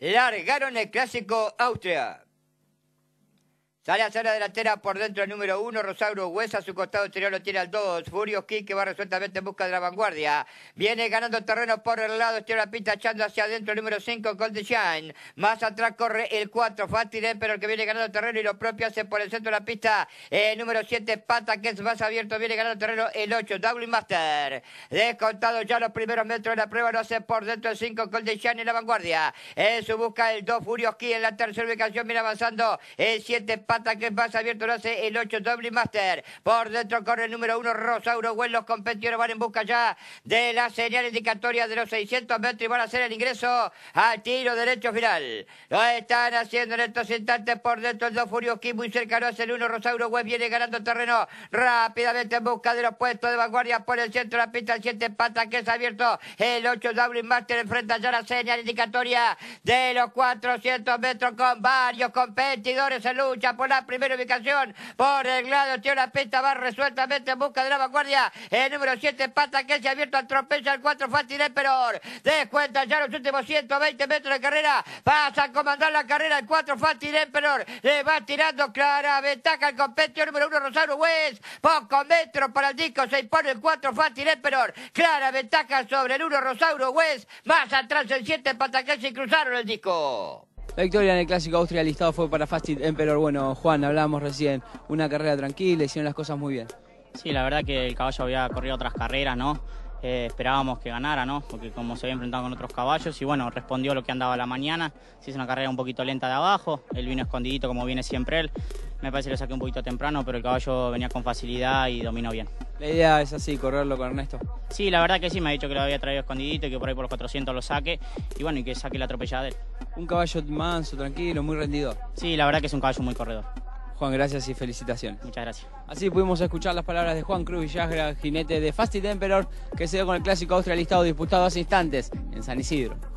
largaron el clásico Austria. Sale a la delantera por dentro el número 1, Rosauro Huesa, su costado exterior lo tiene al 2, Furioski, que va resueltamente en busca de la vanguardia. Viene ganando terreno por el lado, tiene la pista echando hacia adentro el número 5, Golden Shine. Más atrás corre el 4, Fatiren, pero el que viene ganando terreno y lo propio hace por el centro de la pista. Eh, el número 7, Pata, que es más abierto, viene ganando terreno el 8, Dublin Master. Descontado ya los primeros metros de la prueba, lo hace por dentro el 5, Golden en la vanguardia. En su busca el 2, Furioski, en la tercera ubicación, viene avanzando el 7, Pata pata que pasa abierto lo hace el 8 Doble Master. Por dentro corre el número 1 Rosauro Güell. Los competidores van en busca ya de la señal indicatoria de los 600 metros y van a hacer el ingreso al tiro derecho final. Lo están haciendo en estos instantes por dentro el 2 Furioski. Muy cerca lo hace el 1 Rosauro Güell. Viene ganando terreno rápidamente en busca de los puestos de vanguardia por el centro de la pista. El 7 pata que es abierto. El 8 Doble Master enfrenta ya la señal indicatoria de los 400 metros con varios competidores en lucha la primera ubicación. Por el lado tiene una pista, va resueltamente en busca de la vanguardia. El número 7, Pata, que se ha abierto al tropezar el 4, Fácil Emperor. Descuenta ya los últimos 120 metros de carrera. Pasa a comandar la carrera el 4, Fácil Emperor. Le va tirando clara ventaja al competidor número 1, Rosario West. Poco metro para el disco, se impone el 4, Fácil Emperor. Clara ventaja sobre el 1, Rosauro West. Más atrás el 7, Pata, que se cruzaron el disco. La victoria en el Clásico Austria listado fue para Fastit Emperor. Bueno, Juan, hablábamos recién, una carrera tranquila, hicieron las cosas muy bien. Sí, la verdad que el caballo había corrido otras carreras, ¿no? Eh, esperábamos que ganara, ¿no? Porque como se había enfrentado con otros caballos y bueno, respondió lo que andaba la mañana. Se hizo una carrera un poquito lenta de abajo, él vino escondidito como viene siempre él. Me parece que lo saqué un poquito temprano, pero el caballo venía con facilidad y dominó bien. La idea es así, correrlo con Ernesto. Sí, la verdad que sí, me ha dicho que lo había traído escondidito y que por ahí por los 400 lo saque y bueno, y que saque la atropellada de él. Un caballo manso, tranquilo, muy rendido. Sí, la verdad que es un caballo muy corredor. Juan, gracias y felicitaciones. Muchas gracias. Así pudimos escuchar las palabras de Juan Cruz Villagra, jinete de Fast Emperor, que se dio con el clásico o disputado hace instantes en San Isidro.